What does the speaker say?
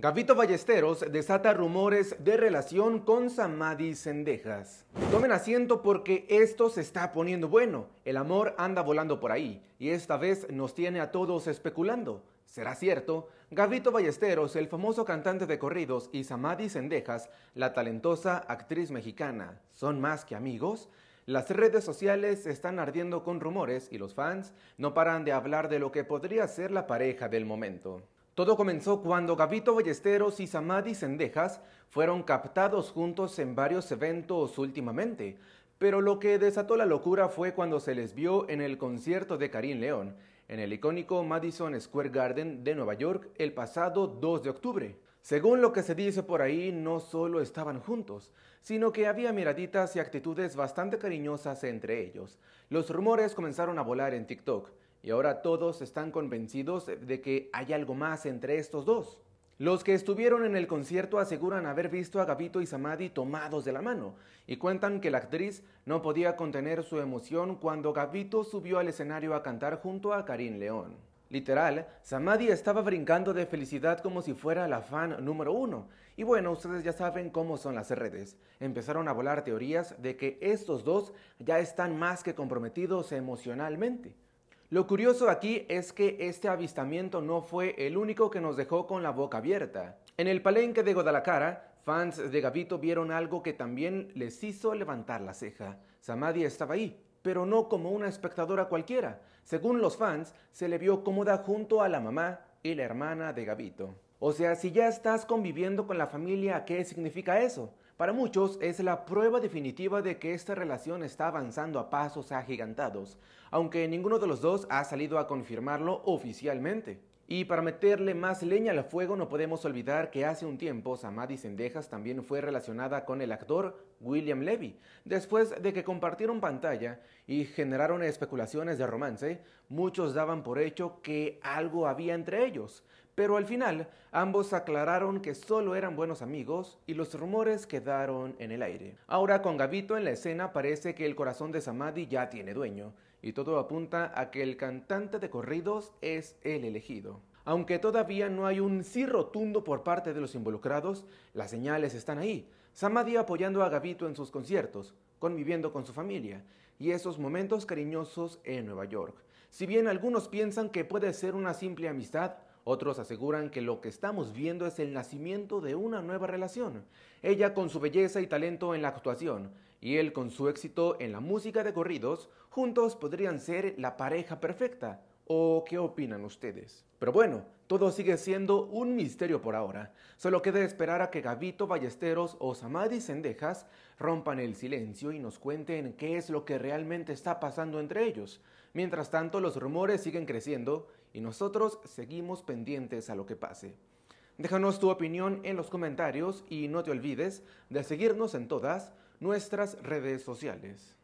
Gavito Ballesteros desata rumores de relación con Samadhi Sendejas. Tomen asiento porque esto se está poniendo bueno. El amor anda volando por ahí y esta vez nos tiene a todos especulando. ¿Será cierto? Gavito Ballesteros, el famoso cantante de corridos, y Samadhi Sendejas, la talentosa actriz mexicana, ¿son más que amigos? Las redes sociales están ardiendo con rumores y los fans no paran de hablar de lo que podría ser la pareja del momento. Todo comenzó cuando Gavito Ballesteros y Samadhi Sendejas fueron captados juntos en varios eventos últimamente, pero lo que desató la locura fue cuando se les vio en el concierto de Karim León, en el icónico Madison Square Garden de Nueva York el pasado 2 de octubre. Según lo que se dice por ahí, no solo estaban juntos, sino que había miraditas y actitudes bastante cariñosas entre ellos. Los rumores comenzaron a volar en TikTok. Y ahora todos están convencidos de que hay algo más entre estos dos. Los que estuvieron en el concierto aseguran haber visto a Gabito y Samadi tomados de la mano y cuentan que la actriz no podía contener su emoción cuando Gabito subió al escenario a cantar junto a Karim León. Literal, Samadi estaba brincando de felicidad como si fuera la fan número uno. Y bueno, ustedes ya saben cómo son las redes. Empezaron a volar teorías de que estos dos ya están más que comprometidos emocionalmente. Lo curioso aquí es que este avistamiento no fue el único que nos dejó con la boca abierta. En el palenque de Guadalajara, fans de Gavito vieron algo que también les hizo levantar la ceja. Samadhi estaba ahí, pero no como una espectadora cualquiera. Según los fans, se le vio cómoda junto a la mamá y la hermana de Gavito. O sea, si ya estás conviviendo con la familia, ¿qué significa eso? Para muchos es la prueba definitiva de que esta relación está avanzando a pasos agigantados, aunque ninguno de los dos ha salido a confirmarlo oficialmente. Y para meterle más leña al fuego, no podemos olvidar que hace un tiempo Samadhi Sendejas también fue relacionada con el actor William Levy, después de que compartieron pantalla y generaron especulaciones de romance, muchos daban por hecho que algo había entre ellos, pero al final ambos aclararon que solo eran buenos amigos y los rumores quedaron en el aire. Ahora con Gavito en la escena parece que el corazón de Samadhi ya tiene dueño, y todo apunta a que el cantante de corridos es el elegido. Aunque todavía no hay un sí rotundo por parte de los involucrados, las señales están ahí. Samadhi apoyando a Gavito en sus conciertos, conviviendo con su familia y esos momentos cariñosos en Nueva York. Si bien algunos piensan que puede ser una simple amistad, otros aseguran que lo que estamos viendo es el nacimiento de una nueva relación. Ella con su belleza y talento en la actuación, y él con su éxito en la música de corridos, juntos podrían ser la pareja perfecta. ¿O qué opinan ustedes? Pero bueno, todo sigue siendo un misterio por ahora. Solo queda esperar a que Gavito Ballesteros o Samadhi Sendejas rompan el silencio y nos cuenten qué es lo que realmente está pasando entre ellos. Mientras tanto, los rumores siguen creciendo y nosotros seguimos pendientes a lo que pase. Déjanos tu opinión en los comentarios y no te olvides de seguirnos en todas nuestras redes sociales.